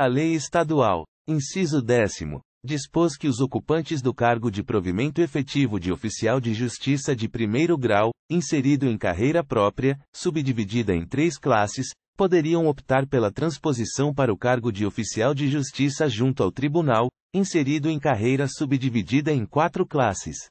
A Lei Estadual, inciso décimo, dispôs que os ocupantes do cargo de provimento efetivo de oficial de justiça de primeiro grau, inserido em carreira própria, subdividida em três classes, poderiam optar pela transposição para o cargo de oficial de justiça junto ao tribunal, inserido em carreira subdividida em quatro classes.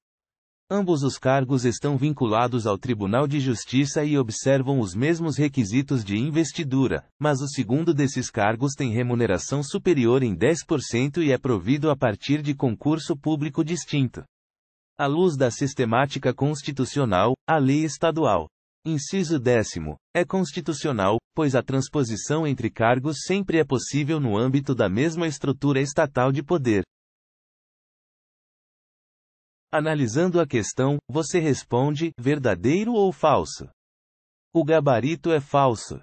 Ambos os cargos estão vinculados ao Tribunal de Justiça e observam os mesmos requisitos de investidura, mas o segundo desses cargos tem remuneração superior em 10% e é provido a partir de concurso público distinto. À luz da sistemática constitucional, a lei estadual. Inciso décimo. É constitucional, pois a transposição entre cargos sempre é possível no âmbito da mesma estrutura estatal de poder. Analisando a questão, você responde: verdadeiro ou falso? O gabarito é falso.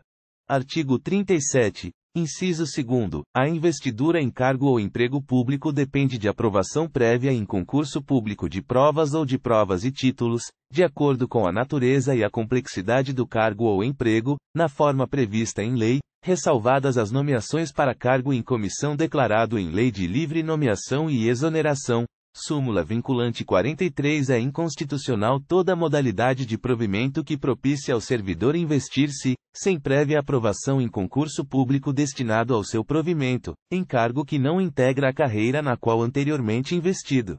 Artigo 37. Inciso 2. A investidura em cargo ou emprego público depende de aprovação prévia em concurso público de provas ou de provas e títulos, de acordo com a natureza e a complexidade do cargo ou emprego, na forma prevista em lei, ressalvadas as nomeações para cargo em comissão declarado em lei de livre nomeação e exoneração, Súmula vinculante 43 é inconstitucional toda modalidade de provimento que propicia ao servidor investir-se, sem prévia aprovação em concurso público destinado ao seu provimento, em cargo que não integra a carreira na qual anteriormente investido.